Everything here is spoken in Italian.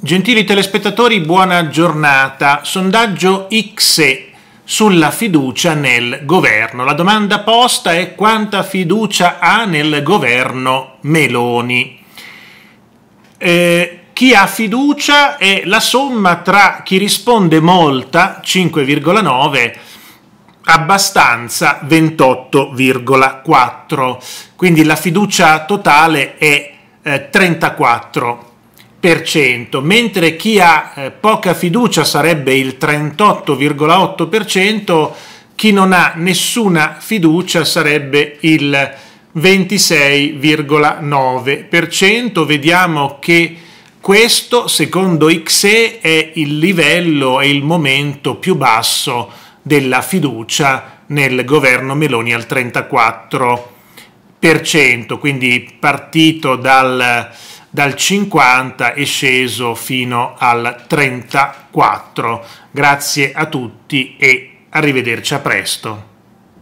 Gentili telespettatori, buona giornata. Sondaggio XE sulla fiducia nel governo. La domanda posta è quanta fiducia ha nel governo Meloni. Eh, chi ha fiducia è la somma tra chi risponde molta, 5,9, abbastanza, 28,4. Quindi la fiducia totale è eh, 34 mentre chi ha eh, poca fiducia sarebbe il 38,8%, chi non ha nessuna fiducia sarebbe il 26,9%. Vediamo che questo, secondo XE, è il livello e il momento più basso della fiducia nel governo Meloni al 34%, quindi partito dal dal 50 è sceso fino al 34. Grazie a tutti e arrivederci a presto.